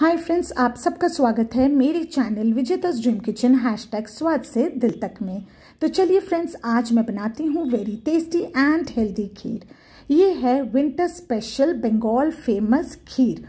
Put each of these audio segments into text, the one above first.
hi friends आप सबका स्वागत है मेरे चैनल विजेता ड्रीम किचन हैश टैग स्वाद से दिल तक में तो चलिए फ्रेंड्स आज मैं बनाती हूँ very tasty and healthy kheer ये है winter special Bengal famous kheer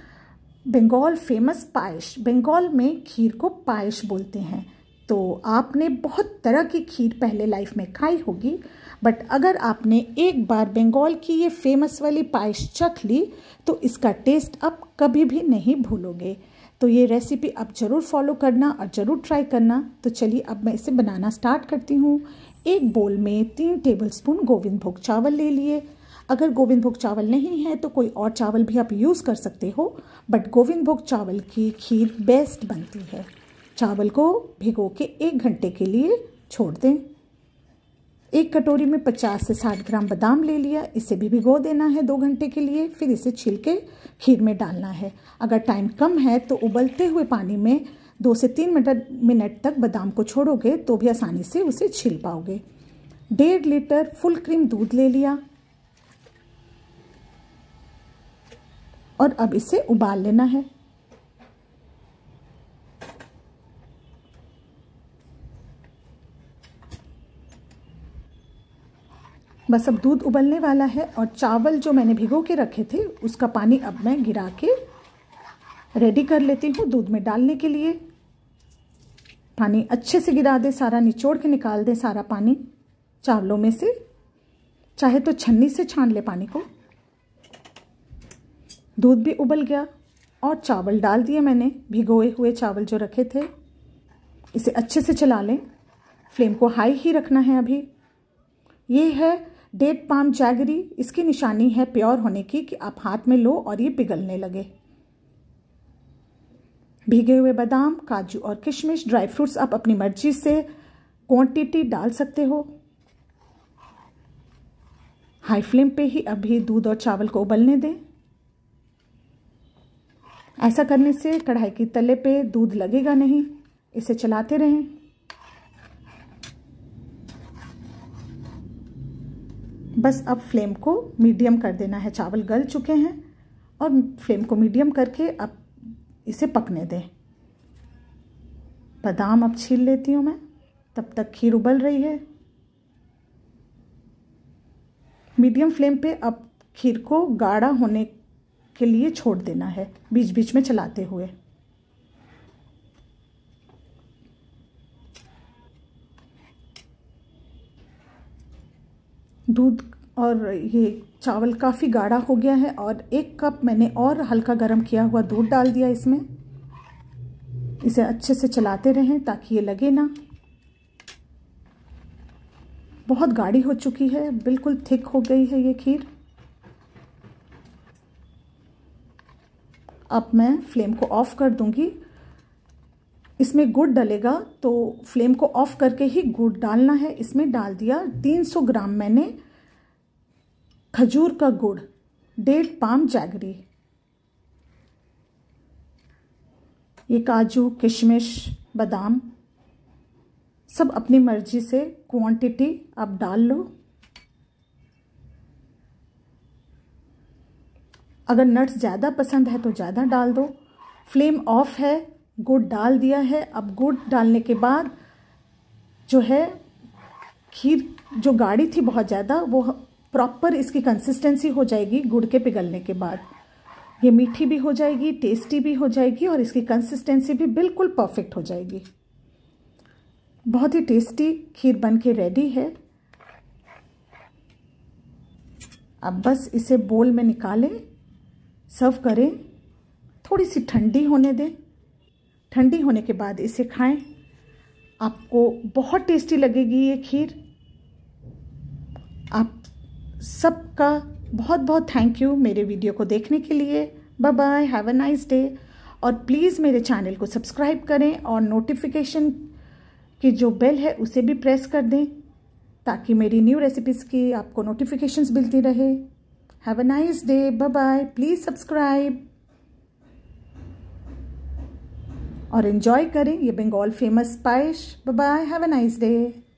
Bengal famous payesh Bengal में खीर को पायश बोलते हैं तो आपने बहुत तरह की खीर पहले लाइफ में खाई होगी बट अगर आपने एक बार बंगाल की ये फेमस वाली पाइस चख ली तो इसका टेस्ट आप कभी भी नहीं भूलोगे तो ये रेसिपी आप ज़रूर फॉलो करना और ज़रूर ट्राई करना तो चलिए अब मैं इसे बनाना स्टार्ट करती हूँ एक बोल में तीन टेबलस्पून गोविंद भोग चावल ले लिए अगर गोविंद भोग चावल नहीं है तो कोई और चावल भी आप यूज़ कर सकते हो बट गोविंद भोग चावल की खीर बेस्ट बनती है चावल को भिगो के एक घंटे के लिए छोड़ दें एक कटोरी में 50 से 60 ग्राम बादाम ले लिया इसे भी भिगो देना है दो घंटे के लिए फिर इसे छील के खीर में डालना है अगर टाइम कम है तो उबलते हुए पानी में दो से तीन मिनट मिनट तक बादाम को छोड़ोगे तो भी आसानी से उसे छील पाओगे डेढ़ लीटर फुल क्रीम दूध ले लिया और अब इसे उबाल लेना है बस अब दूध उबलने वाला है और चावल जो मैंने भिगो के रखे थे उसका पानी अब मैं गिरा के रेडी कर लेती हूँ दूध में डालने के लिए पानी अच्छे से गिरा दे सारा निचोड़ के निकाल दें सारा पानी चावलों में से चाहे तो छन्नी से छान ले पानी को दूध भी उबल गया और चावल डाल दिए मैंने भिगोए हुए चावल जो रखे थे इसे अच्छे से चला लें फ्लेम को हाई ही रखना है अभी ये है डेट पाम जैगरी इसकी निशानी है प्योर होने की कि आप हाथ में लो और ये पिघलने लगे भीगे हुए बादाम काजू और किशमिश ड्राई फ्रूट्स आप अपनी मर्जी से क्वांटिटी डाल सकते हो हाई फ्लेम पे ही अभी दूध और चावल को उबलने दें ऐसा करने से कढ़ाई की तले पे दूध लगेगा नहीं इसे चलाते रहें बस अब फ्लेम को मीडियम कर देना है चावल गल चुके हैं और फ्लेम को मीडियम करके अब इसे पकने दें बादाम अब छील लेती हूँ मैं तब तक खीर उबल रही है मीडियम फ्लेम पे अब खीर को गाढ़ा होने के लिए छोड़ देना है बीच बीच में चलाते हुए दूध और ये चावल काफ़ी गाढ़ा हो गया है और एक कप मैंने और हल्का गर्म किया हुआ दूध डाल दिया इसमें इसे अच्छे से चलाते रहें ताकि ये लगे ना बहुत गाढ़ी हो चुकी है बिल्कुल थिक हो गई है ये खीर अब मैं फ्लेम को ऑफ़ कर दूंगी इसमें गुड़ डलेगा तो फ्लेम को ऑफ करके ही गुड़ डालना है इसमें डाल दिया 300 ग्राम मैंने खजूर का गुड़ डेढ़ पाम जैगरी ये काजू किशमिश बादाम सब अपनी मर्जी से क्वांटिटी आप डाल लो अगर नट्स ज़्यादा पसंद है तो ज़्यादा डाल दो फ्लेम ऑफ है गुड़ डाल दिया है अब गुड़ डालने के बाद जो है खीर जो गाढ़ी थी बहुत ज़्यादा वो प्रॉपर इसकी कंसिस्टेंसी हो जाएगी गुड़ के पिघलने के बाद ये मीठी भी हो जाएगी टेस्टी भी हो जाएगी और इसकी कंसिस्टेंसी भी बिल्कुल परफेक्ट हो जाएगी बहुत ही टेस्टी खीर बन के रेडी है अब बस इसे बोल में निकालें सर्व करें थोड़ी सी ठंडी होने दें ठंडी होने के बाद इसे खाएं आपको बहुत टेस्टी लगेगी ये खीर आप सबका बहुत बहुत थैंक यू मेरे वीडियो को देखने के लिए bye bye have a nice day और प्लीज़ मेरे चैनल को सब्सक्राइब करें और नोटिफिकेशन की जो बेल है उसे भी प्रेस कर दें ताकि मेरी न्यू रेसिपीज़ की आपको नोटिफिकेशंस मिलती रहे have a nice day bye bye please subscribe और इन्जॉय करें ये बंगाल फेमस स्पाइश bye have a nice day